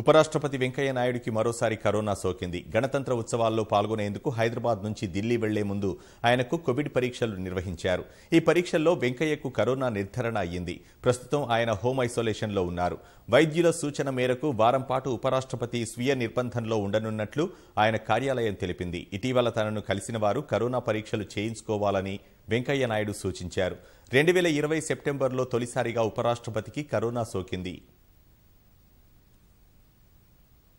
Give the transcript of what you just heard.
ఉపరాష్ట్రపతి వెంకయ్య నాయుడికి మరోసారి కరోనా సోకింది గణతంత్ర ఉత్సవాల్లో పాల్గొనేందుకు హైదరాబాద్ నుంచి ఢిల్లీ వెళ్లే ముందు ఆయనకు కోవిడ్ పరీక్షలు నిర్వహించారు ఈ పరీక్షల్లో వెంకయ్యకు కరోనా నిర్ధారణ అయ్యింది ప్రస్తుతం ఆయన హోమ్ ఐసోలేషన్లో ఉన్నారు వైద్యుల సూచన మేరకు వారంపాటు ఉపరాష్ట్రపతి స్వీయ నిర్బంధంలో ఉండనున్నట్లు ఆయన కార్యాలయం తెలిపింది ఇటీవల తనను కలిసిన వారు కరోనా పరీక్షలు చేయించుకోవాలని వెంకయ్య నాయుడు సూచించారు రెండు వేల ఇరవై సెప్టెంబర్లో తొలిసారిగా ఉపరాష్ట్రపతికి కరోనా సోకింది